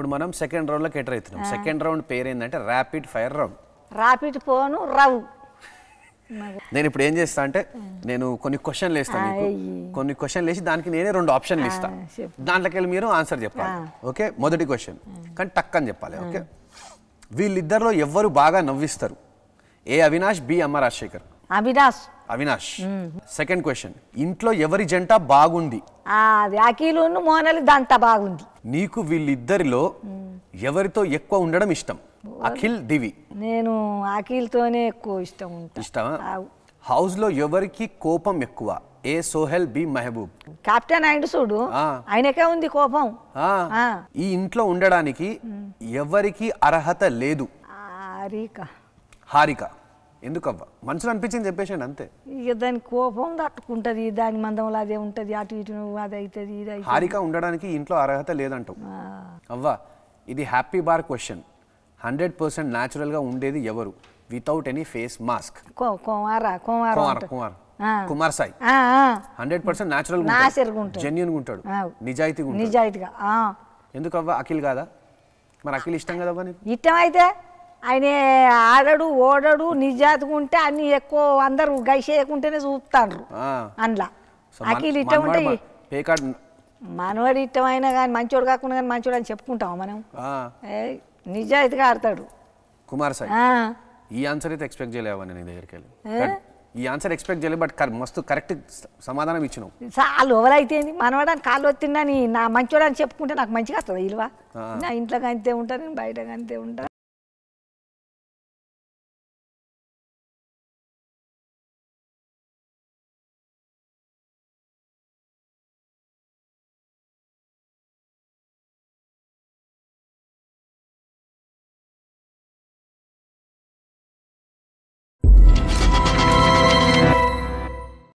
ఇప్పుడు మనం సెకండ్ లో ఎంటర్ అవుతున్నాం సెకండ్ రౌండ్ పేరు ఏంటంటే rapid fire round rapid fire రవ్ నేను ఇప్పుడు ఏం చేస్తా అంటే నేను కొన్ని క్వశ్చన్లు వేస్తాను మీకు కొన్ని క్వశ్చన్లు వేసి దానికి నేనే రెండు ఆప్షన్లు ఇస్తా దాంట్లోకి వెళ్ళి మీరు ఆన్సర్ చెప్పాలి ఓకే మొదటి క్వశ్చన్ కానీ టక్ అని చెప్పాలి ఓకే వీళ్ళిద్దరిలో ఎవ్వరు బాగా నవ్విస్తారు ఏ Avinash B Amma Rajasekhar Avinash Avinash second question ఇంట్లో ఎవరి జంట బాగుంది అఖిలు మోనలి దంట బాగుంది నీకు వీళ్ళిద్దరిలో ఎవరితో ఎక్కువ ఉండడం ఇష్టం అఖిల్ దివి నేను అఖిల్తోనే ఎక్కువ ఇష్టం ఇష్టమా హౌస్ లో ఎవరికి కోపం ఎక్కువ A Sohel B Mehaboob captain ఆయన చూడు ఆయనకే ఉంది కోపం ఈ ఇంట్లో ఉండడానికి ఎవరికి అర్హత లేదు హారిక హారిక ఎందుకవ్వ మనుషులు అనిపించింది చెప్పేసాడు అంతే ఇక దాని కోపం తట్టుకుంటది దాని మందంలో అదే ఉంటది అటు ఇటు అది అవుతుంది ఇది హారిక ఉండడానికి ఇంట్లో అర్హత లేదంటావు అవ్వ ఇది happy bar question hundred percent గా ఉండేది ఎవరు without any face mask Kumar Kumar Kumar Sai hundred percent natural genuine ఉంటాడు నిజాయితీగా నిజాయితీగా ఎందుకవ్వ అఖిల్ కాదా మరి అఖిల్ ఇష్టం కదవ్వ నీకు ఇష్టం అయితే ఆయన ఆడడు ఓడడు నిజాతిగా ఉంటే అన్ని ఎక్కువ అందరు గైసేయకుంటేనే చూపుతాండ్రు అందులో అఖిల్ ఇట్ట ఉంటే మనవాడు ఇట్టమైనా అయినా కానీ మంచోడు కాకుండా కానీ మంచోడు అని చెప్పుకుంటాం మనం నిజాయితీగా ఆడతాడు కుమార్ సార్ ఈ ఆన్సర్ అయితే ఎక్స్పెక్ట్ చేయలేవా నీ దగ్గరికి వెళ్ళి ఈ ఆన్సర్ ఎక్స్పెక్ట్ చేయలేదు బట్ మస్తు కరెక్ట్ సమాధానం ఇచ్చినావు చాలు ఎవరైతే అని కాళ్ళు వచ్చిందని నా అని చెప్పుకుంటే నాకు మంచిగా వస్తుంది ఇల్వా నా ఇంట్లో కానీ ఉంటాను బయట కానీ ఉంటాను you